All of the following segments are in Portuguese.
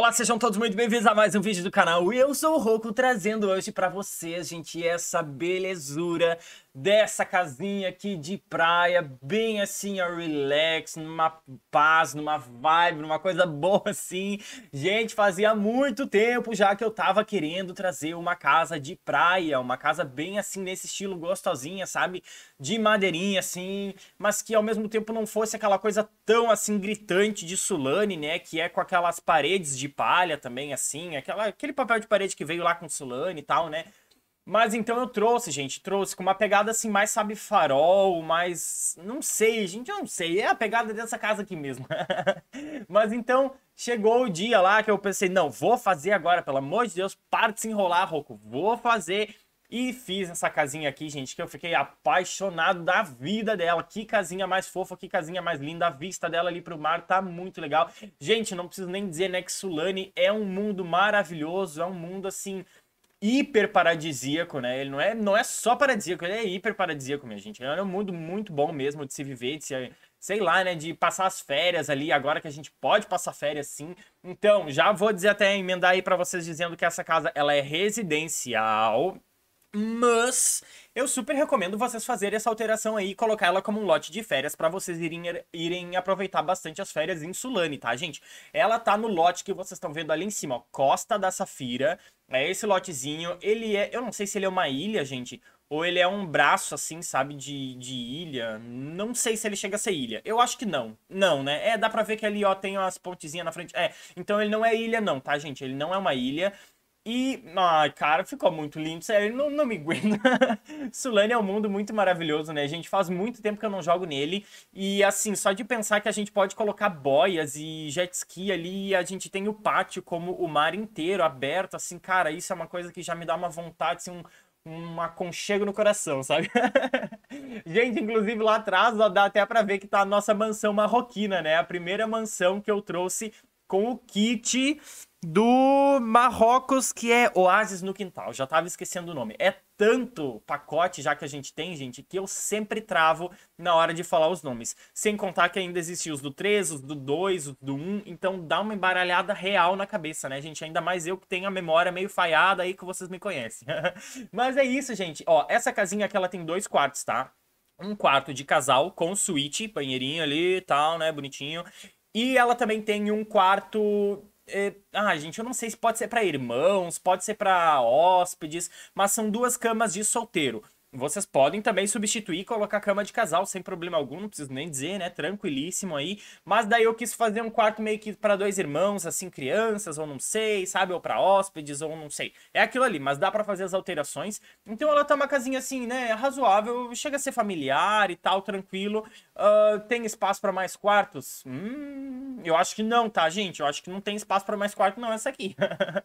Olá, sejam todos muito bem-vindos a mais um vídeo do canal. Eu sou o Roku, trazendo hoje para vocês, gente, essa belezura dessa casinha aqui de praia, bem assim, a relax, numa paz, numa vibe, numa coisa boa assim. Gente, fazia muito tempo já que eu tava querendo trazer uma casa de praia, uma casa bem assim, nesse estilo gostosinha, sabe? De madeirinha assim, mas que ao mesmo tempo não fosse aquela coisa tão assim gritante de Sulane, né? Que é com aquelas paredes de palha também, assim, aquela, aquele papel de parede que veio lá com Sulane e tal, né? Mas então eu trouxe, gente, trouxe com uma pegada assim, mais sabe, farol, mais. Não sei, gente, eu não sei. É a pegada dessa casa aqui mesmo. Mas então chegou o dia lá que eu pensei, não, vou fazer agora, pelo amor de Deus, para de se enrolar, Roco. Vou fazer. E fiz essa casinha aqui, gente, que eu fiquei apaixonado da vida dela. Que casinha mais fofa, que casinha mais linda. A vista dela ali pro mar tá muito legal. Gente, não preciso nem dizer, né, que Sulane é um mundo maravilhoso, é um mundo assim hiper paradisíaco, né? Ele não é, não é só paradisíaco, ele é hiper paradisíaco, minha gente. É um mundo muito bom mesmo de se viver, de se, sei lá, né? De passar as férias ali, agora que a gente pode passar férias sim. Então, já vou dizer até emendar aí para vocês dizendo que essa casa ela é residencial, mas eu super recomendo vocês fazerem essa alteração aí e colocar ela como um lote de férias para vocês irem, eh, irem aproveitar bastante as férias em Sulane, tá, gente? Ela tá no lote que vocês estão vendo ali em cima, ó, Costa da Safira. É esse lotezinho, ele é, eu não sei se ele é uma ilha, gente, ou ele é um braço, assim, sabe, de, de ilha. Não sei se ele chega a ser ilha. Eu acho que não. Não, né? É, dá pra ver que ali, ó, tem umas pontezinhas na frente. É, então ele não é ilha não, tá, gente? Ele não é uma ilha. E, ai, cara, ficou muito lindo. Sério, não, não me aguenta. Sulane é um mundo muito maravilhoso, né, gente? Faz muito tempo que eu não jogo nele. E, assim, só de pensar que a gente pode colocar boias e jet ski ali, e a gente tem o pátio como o mar inteiro aberto, assim, cara, isso é uma coisa que já me dá uma vontade, assim, um, um aconchego no coração, sabe? gente, inclusive lá atrás ó, dá até para ver que tá a nossa mansão marroquina, né? A primeira mansão que eu trouxe com o kit do Marrocos, que é Oásis no Quintal. Já tava esquecendo o nome. É tanto pacote já que a gente tem, gente, que eu sempre travo na hora de falar os nomes. Sem contar que ainda existiam os do 3, os do 2, os do 1. Então dá uma embaralhada real na cabeça, né, gente? Ainda mais eu que tenho a memória meio falhada aí que vocês me conhecem. Mas é isso, gente. Ó, essa casinha aqui ela tem dois quartos, tá? um quarto de casal com suíte, banheirinho ali e tal, né, bonitinho. E ela também tem um quarto. Eh, ah, gente, eu não sei se pode ser para irmãos, pode ser para hóspedes, mas são duas camas de solteiro. Vocês podem também substituir e colocar cama de casal sem problema algum, não preciso nem dizer, né? Tranquilíssimo aí. Mas daí eu quis fazer um quarto meio que para dois irmãos, assim, crianças, ou não sei, sabe? Ou para hóspedes, ou não sei. É aquilo ali, mas dá para fazer as alterações. Então ela tá uma casinha assim, né? Razoável, chega a ser familiar e tal, tranquilo. Uh, tem espaço para mais quartos? Hum, eu acho que não, tá, gente? Eu acho que não tem espaço para mais quarto, não, essa aqui.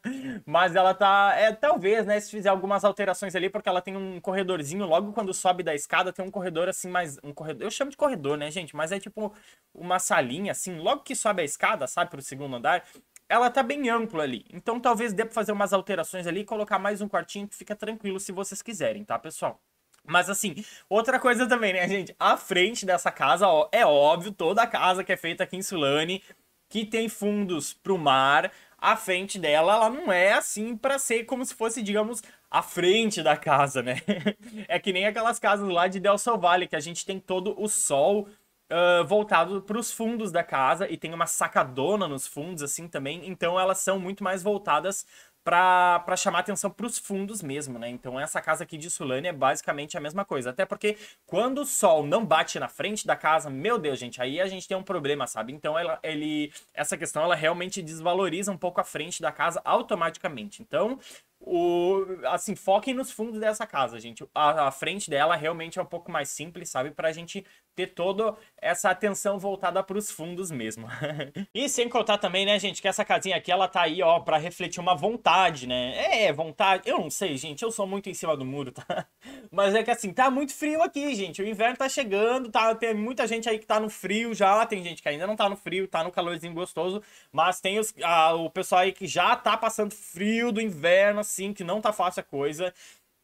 mas ela tá. É, talvez, né? Se fizer algumas alterações ali, porque ela tem um corredorzinho corredorzinho, logo quando sobe da escada, tem um corredor assim, mais. Um corredor. Eu chamo de corredor, né, gente? Mas é tipo uma salinha, assim, logo que sobe a escada, sabe, pro segundo andar, ela tá bem ampla ali. Então talvez dê pra fazer umas alterações ali e colocar mais um quartinho que fica tranquilo se vocês quiserem, tá, pessoal? Mas assim, outra coisa também, né, gente? A frente dessa casa, ó, é óbvio, toda a casa que é feita aqui em Sulane, que tem fundos pro mar, a frente dela, ela não é assim para ser como se fosse, digamos, a frente da casa, né? é que nem aquelas casas lá de Del salvale que a gente tem todo o sol uh, voltado para os fundos da casa e tem uma sacadona nos fundos, assim também. Então elas são muito mais voltadas para chamar atenção para os fundos mesmo, né? Então essa casa aqui de Sulane é basicamente a mesma coisa. Até porque quando o sol não bate na frente da casa, meu Deus, gente, aí a gente tem um problema, sabe? Então ela, ele, essa questão ela realmente desvaloriza um pouco a frente da casa automaticamente. Então o, assim, foquem nos fundos dessa casa, gente. A, a frente dela realmente é um pouco mais simples, sabe? Para a gente ter toda essa atenção voltada para os fundos mesmo. e sem contar também, né, gente, que essa casinha aqui, ela tá aí, ó, para refletir uma vontade, né? É, vontade. Eu não sei, gente, eu sou muito em cima do muro, tá? Mas é que assim, tá muito frio aqui, gente. O inverno tá chegando, tá? Tem muita gente aí que tá no frio já, tem gente que ainda não tá no frio, tá no calorzinho gostoso, mas tem os, a, o pessoal aí que já tá passando frio do inverno, assim, que não tá fácil a coisa.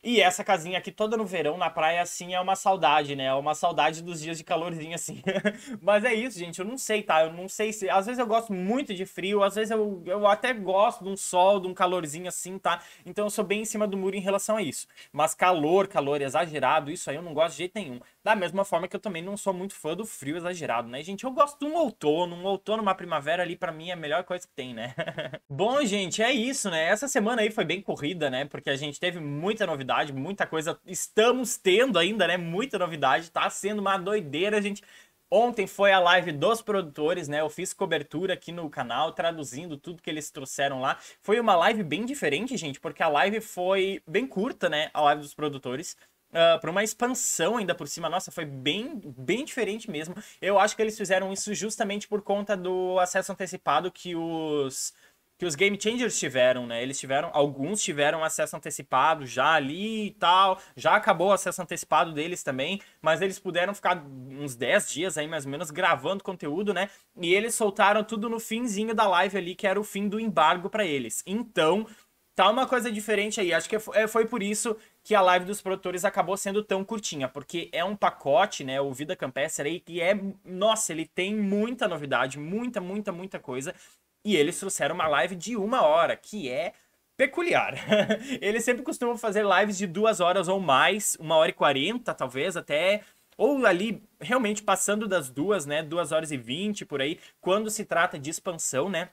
E essa casinha aqui toda no verão, na praia, assim, é uma saudade, né? É uma saudade dos dias de calorzinho, assim. Mas é isso, gente. Eu não sei, tá? Eu não sei se. Às vezes eu gosto muito de frio, às vezes eu, eu até gosto de um sol, de um calorzinho assim, tá? Então eu sou bem em cima do muro em relação a isso. Mas calor, calor exagerado, isso aí eu não gosto de jeito nenhum. Da mesma forma que eu também não sou muito fã do frio exagerado, né, gente? Eu gosto de um outono, um outono, uma primavera ali, para mim é a melhor coisa que tem, né? Bom, gente, é isso, né? Essa semana aí foi bem corrida, né? Porque a gente teve muita novidade novidade, muita coisa. Estamos tendo ainda, né? Muita novidade. Tá sendo uma doideira, gente. Ontem foi a live dos produtores, né? Eu fiz cobertura aqui no canal, traduzindo tudo que eles trouxeram lá. Foi uma live bem diferente, gente, porque a live foi bem curta, né? A live dos produtores. Uh, ah, para uma expansão ainda por cima. Nossa, foi bem, bem diferente mesmo. Eu acho que eles fizeram isso justamente por conta do acesso antecipado que os que os game changers tiveram, né? Eles tiveram, alguns tiveram acesso antecipado já ali e tal, já acabou o acesso antecipado deles também, mas eles puderam ficar uns 10 dias aí mais ou menos gravando conteúdo, né? E eles soltaram tudo no finzinho da live ali, que era o fim do embargo para eles. Então, tá uma coisa diferente aí. Acho que é, foi por isso que a live dos produtores acabou sendo tão curtinha, porque é um pacote, né? O Vida Campestre aí que é, nossa, ele tem muita novidade, muita, muita, muita coisa. E eles trouxeram uma live de uma hora, que é peculiar. eles sempre costumam fazer lives de duas horas ou mais, uma hora e quarenta, talvez, até. Ou ali, realmente passando das duas, né? Duas horas e vinte por aí, quando se trata de expansão, né?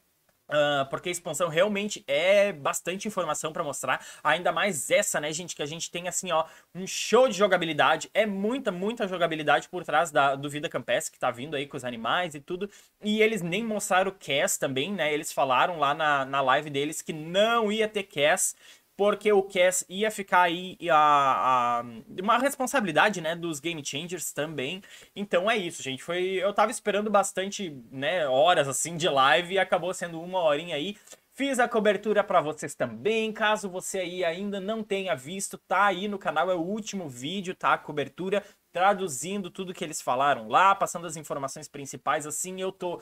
Uh, porque a expansão realmente é bastante informação para mostrar, ainda mais essa, né, gente, que a gente tem assim, ó, um show de jogabilidade, é muita, muita jogabilidade por trás da, do Vida Campestre que tá vindo aí com os animais e tudo, e eles nem mostraram o Cass também, né, eles falaram lá na, na live deles que não ia ter Cass, porque o Cass ia ficar aí a, a, uma responsabilidade, né, dos Game Changers também. Então é isso, gente. Foi, eu tava esperando bastante, né, horas assim de live e acabou sendo uma horinha aí. Fiz a cobertura para vocês também, caso você aí ainda não tenha visto, tá aí no canal, é o último vídeo, tá? A cobertura traduzindo tudo que eles falaram lá, passando as informações principais, assim eu tô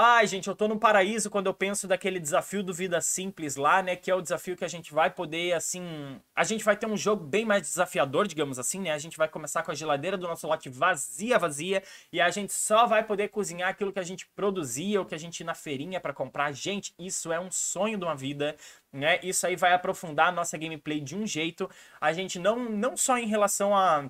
Ai, gente, eu tô num paraíso quando eu penso daquele desafio do Vida Simples lá, né? Que é o desafio que a gente vai poder, assim. A gente vai ter um jogo bem mais desafiador, digamos assim, né? A gente vai começar com a geladeira do nosso lote vazia, vazia. E a gente só vai poder cozinhar aquilo que a gente produzia ou que a gente ia na feirinha para comprar. Gente, isso é um sonho de uma vida. Né? Isso aí vai aprofundar a nossa gameplay de um jeito. A gente não, não só em relação a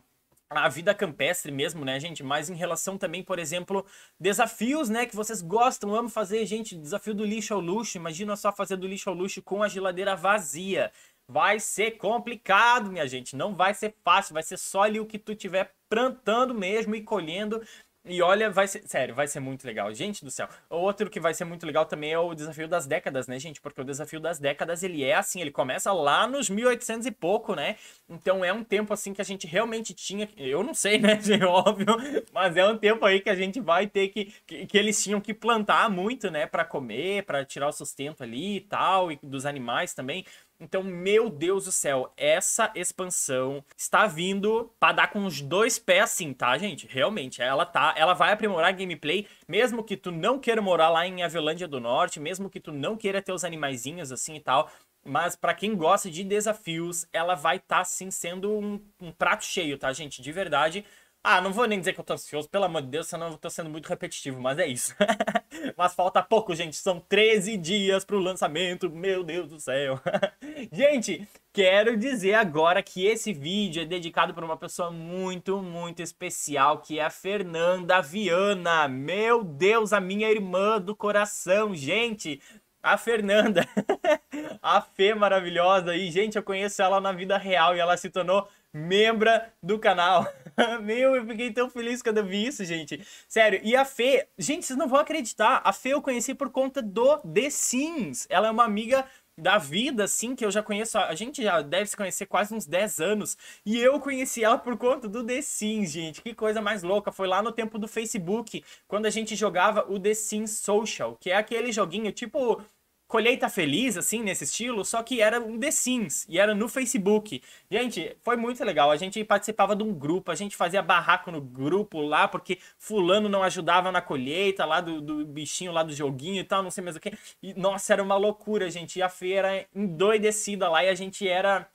a vida campestre mesmo, né, gente? Mas em relação também, por exemplo, desafios, né, que vocês gostam, amo fazer, gente, desafio do lixo ao luxo. Imagina só fazer do lixo ao luxo com a geladeira vazia. Vai ser complicado, minha gente. Não vai ser fácil, vai ser só ali o que tu tiver plantando mesmo e colhendo e olha, vai ser, sério, vai ser muito legal. Gente do céu. Outro que vai ser muito legal também é o desafio das décadas, né, gente? Porque o desafio das décadas, ele é assim, ele começa lá nos 1800 e pouco, né? Então é um tempo assim que a gente realmente tinha, eu não sei, né, é óbvio, mas é um tempo aí que a gente vai ter que que, que eles tinham que plantar muito, né, para comer, para tirar o sustento ali e tal, e dos animais também. Então, meu Deus do céu, essa expansão está vindo para dar com os dois pés assim, tá, gente? Realmente, ela tá, ela vai aprimorar a gameplay, mesmo que tu não queira morar lá em Avelândia do Norte, mesmo que tu não queira ter os animaizinhos assim e tal, mas para quem gosta de desafios, ela vai estar tá, sim sendo um, um prato cheio, tá, gente? De verdade, ah, não vou nem dizer que eu tô ansioso, pelo amor de Deus, senão eu tô sendo muito repetitivo, mas é isso. mas falta pouco, gente. São 13 dias pro lançamento, meu Deus do céu. gente, quero dizer agora que esse vídeo é dedicado para uma pessoa muito, muito especial, que é a Fernanda Viana. Meu Deus, a minha irmã do coração, gente. A Fernanda, a Fê maravilhosa. E, gente, eu conheço ela na vida real e ela se tornou membra do canal. Meu, eu fiquei tão feliz quando eu vi isso, gente. Sério, e a Fê, gente, vocês não vão acreditar. A Fê eu conheci por conta do The Sims. Ela é uma amiga da vida, assim, que eu já conheço, a gente já deve se conhecer quase uns 10 anos, e eu conheci ela por conta do The Sims, gente, que coisa mais louca, foi lá no tempo do Facebook, quando a gente jogava o The Sims Social, que é aquele joguinho, tipo colheita feliz, assim, nesse estilo, só que era um The Sims e era no Facebook. Gente, foi muito legal. A gente participava de um grupo, a gente fazia barraco no grupo lá, porque fulano não ajudava na colheita lá do, do bichinho lá do joguinho e tal, não sei mais o que. E, nossa, era uma loucura, gente. E a feira endoidecida lá e a gente era.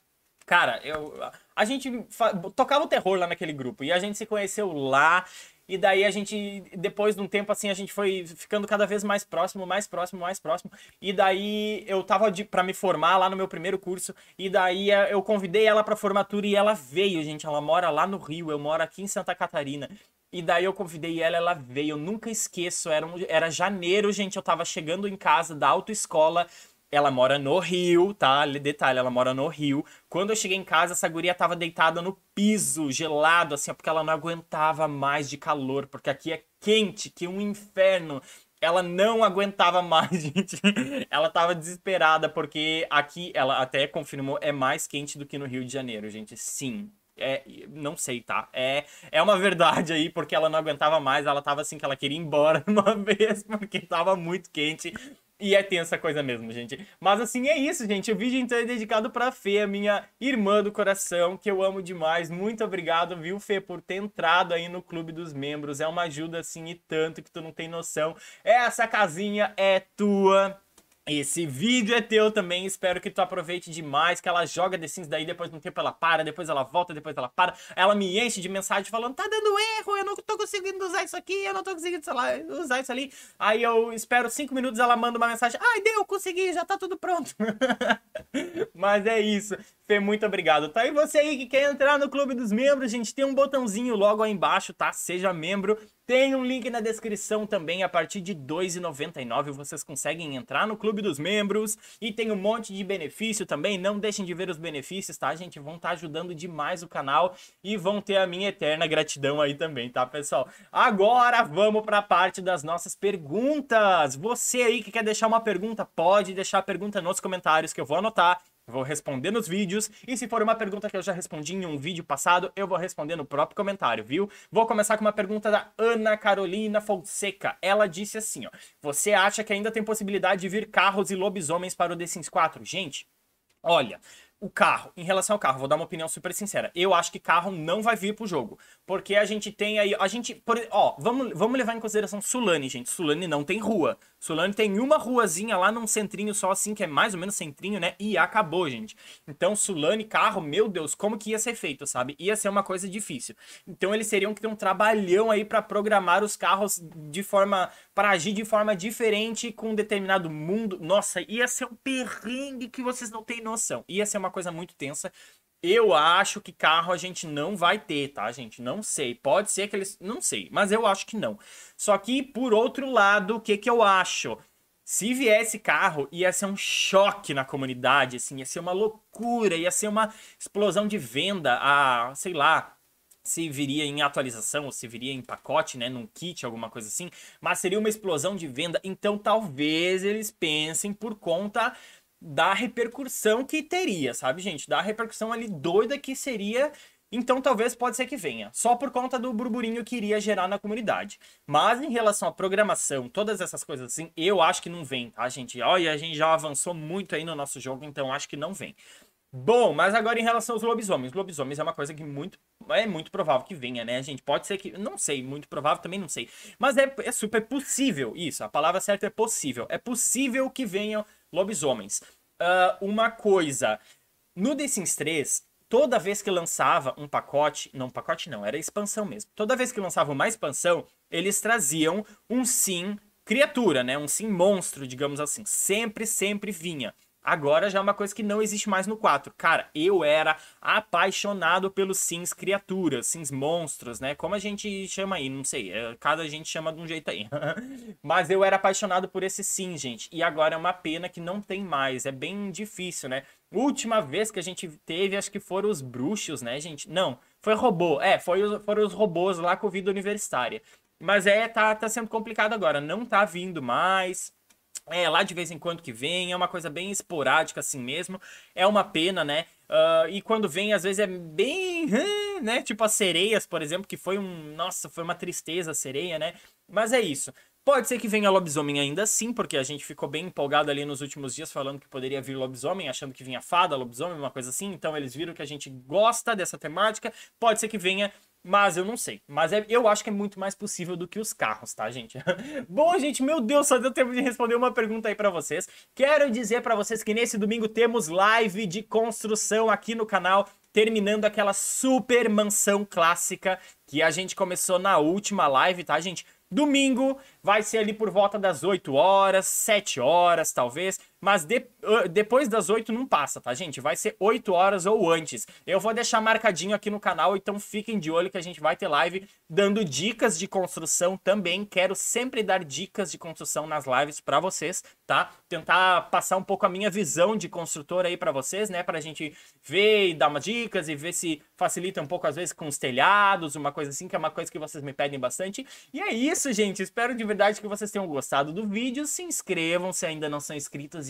Cara, eu. A gente tocava o terror lá naquele grupo e a gente se conheceu lá e daí a gente, depois de um tempo assim, a gente foi ficando cada vez mais próximo, mais próximo, mais próximo. E daí eu tava para pra me formar lá no meu primeiro curso. E daí eu convidei ela pra formatura e ela veio, gente. Ela mora lá no Rio, eu moro aqui em Santa Catarina. E daí eu convidei ela, ela veio. Eu nunca esqueço. Era, um, era janeiro, gente. Eu tava chegando em casa da autoescola ela mora no Rio, tá? Detalhe, ela mora no Rio. Quando eu cheguei em casa, essa guria tava deitada no piso, gelado, assim, porque ela não aguentava mais de calor, porque aqui é quente, que um inferno ela não aguentava mais, gente. Ela tava desesperada, porque aqui, ela até confirmou, é mais quente do que no Rio de Janeiro, gente. Sim. É, não sei, tá? É, é uma verdade aí, porque ela não aguentava mais, ela tava assim que ela queria ir embora uma vez, porque tava muito quente. E é tensa coisa mesmo, gente. Mas assim, é isso, gente. O vídeo então é dedicado pra Fê, a minha irmã do coração, que eu amo demais. Muito obrigado, viu, Fê, por ter entrado aí no Clube dos Membros. É uma ajuda, assim, e tanto que tu não tem noção. Essa casinha é tua. Esse vídeo é teu também, espero que tu aproveite demais, que ela joga The Sims daí, depois de um tempo ela para, depois ela volta, depois ela para. Ela me enche de mensagem falando, tá dando erro, eu não tô conseguindo usar isso aqui, eu não tô conseguindo lá, usar isso ali. Aí eu espero cinco minutos, ela manda uma mensagem, ai deu, consegui, já tá tudo pronto. Mas é isso. Fê, muito obrigado, tá? E você aí que quer entrar no Clube dos Membros, gente, tem um botãozinho logo aí embaixo, tá? Seja membro. Tem um link na descrição também, a partir de R$ 2,99 vocês conseguem entrar no Clube dos Membros e tem um monte de benefício também, não deixem de ver os benefícios, tá, gente? Vão estar tá ajudando demais o canal e vão ter a minha eterna gratidão aí também, tá, pessoal? Agora vamos para a parte das nossas perguntas. Você aí que quer deixar uma pergunta, pode deixar a pergunta nos comentários que eu vou anotar Vou responder nos vídeos e se for uma pergunta que eu já respondi em um vídeo passado, eu vou responder no próprio comentário, viu? Vou começar com uma pergunta da Ana Carolina Fonseca. Ela disse assim, ó: "Você acha que ainda tem possibilidade de vir carros e lobisomens para o The Sims 4?" Gente, olha, o carro, em relação ao carro, vou dar uma opinião super sincera. Eu acho que carro não vai vir pro jogo. Porque a gente tem aí. A gente. Por, ó, vamos, vamos levar em consideração Sulane, gente. Sulane não tem rua. Solano tem uma ruazinha lá num centrinho só assim, que é mais ou menos centrinho, né? E acabou, gente. Então, Sulane, carro, meu Deus, como que ia ser feito, sabe? Ia ser uma coisa difícil. Então, eles teriam que ter um trabalhão aí para programar os carros de forma. para agir de forma diferente com um determinado mundo. Nossa, ia ser um perrengue que vocês não têm noção. Ia ser uma coisa muito tensa. Eu acho que carro a gente não vai ter, tá, gente? Não sei. Pode ser que eles. Não sei, mas eu acho que não. Só que, por outro lado, o que, que eu acho? Se viesse carro, ia ser um choque na comunidade, assim, ia ser uma loucura, ia ser uma explosão de venda a, sei lá, se viria em atualização ou se viria em pacote, né, num kit, alguma coisa assim, mas seria uma explosão de venda, então talvez eles pensem por conta da repercussão que teria, sabe, gente? Da repercussão ali doida que seria. Então talvez pode ser que venha, só por conta do burburinho que iria gerar na comunidade. Mas em relação à programação, todas essas coisas assim, eu acho que não vem, tá, gente? Olha, a gente já avançou muito aí no nosso jogo, então acho que não vem. Bom, mas agora em relação aos lobisomens. Lobisomens é uma coisa que muito é muito provável que venha, né, gente? Pode ser que. Não sei, muito provável também não sei. Mas é, é super possível isso. A palavra certa é possível. É possível que venham lobisomens. Uh, uma coisa, no The Sims 3, toda vez que lançava um pacote, não pacote não, era expansão mesmo. Toda vez que lançava uma expansão, eles traziam um sim criatura, né? Um sim monstro, digamos assim. Sempre, sempre vinha. Agora já é uma coisa que não existe mais no 4. Cara, eu era apaixonado pelos sims criaturas, sims monstros, né? Como a gente chama aí, não sei. É, cada gente chama de um jeito aí. Mas eu era apaixonado por esse sim, gente. E agora é uma pena que não tem mais. É bem difícil, né? Última vez que a gente teve, acho que foram os bruxos, né, gente? Não, foi robô. É, foi os, foram os robôs lá com vida universitária. Mas é, tá, tá sendo complicado agora. Não tá vindo mais. É lá de vez em quando que vem, é uma coisa bem esporádica assim mesmo. É uma pena, né? Uh, e quando vem, às vezes é bem. né? Tipo as sereias, por exemplo, que foi um. Nossa, foi uma tristeza a sereia, né? Mas é isso. Pode ser que venha lobisomem ainda sim, porque a gente ficou bem empolgado ali nos últimos dias falando que poderia vir lobisomem, achando que vinha fada, lobisomem, uma coisa assim. Então eles viram que a gente gosta dessa temática. Pode ser que venha mas eu não sei. Mas é, eu acho que é muito mais possível do que os carros, tá, gente? Bom, gente, meu Deus, só deu tempo de responder uma pergunta aí para vocês. Quero dizer para vocês que nesse domingo temos live de construção aqui no canal, terminando aquela super mansão clássica que a gente começou na última live, tá, gente? Domingo vai ser ali por volta das 8 horas, 7 horas, talvez mas de, ah, depois das 8 não passa, tá, gente? Vai ser 8 horas ou antes. Eu vou deixar marcadinho aqui no canal, então fiquem de olho que a gente vai ter live dando dicas de construção também. Quero sempre dar dicas de construção nas lives para vocês, tá? Tentar passar um pouco a minha visão de construtor aí para vocês, né? Pra gente ver e dar umas dicas e ver se facilita um pouco às vezes com os telhados, uma coisa assim, que é uma coisa que vocês me pedem bastante. E é isso, gente. Espero de verdade que vocês tenham gostado do vídeo. Se inscrevam se ainda não são inscritos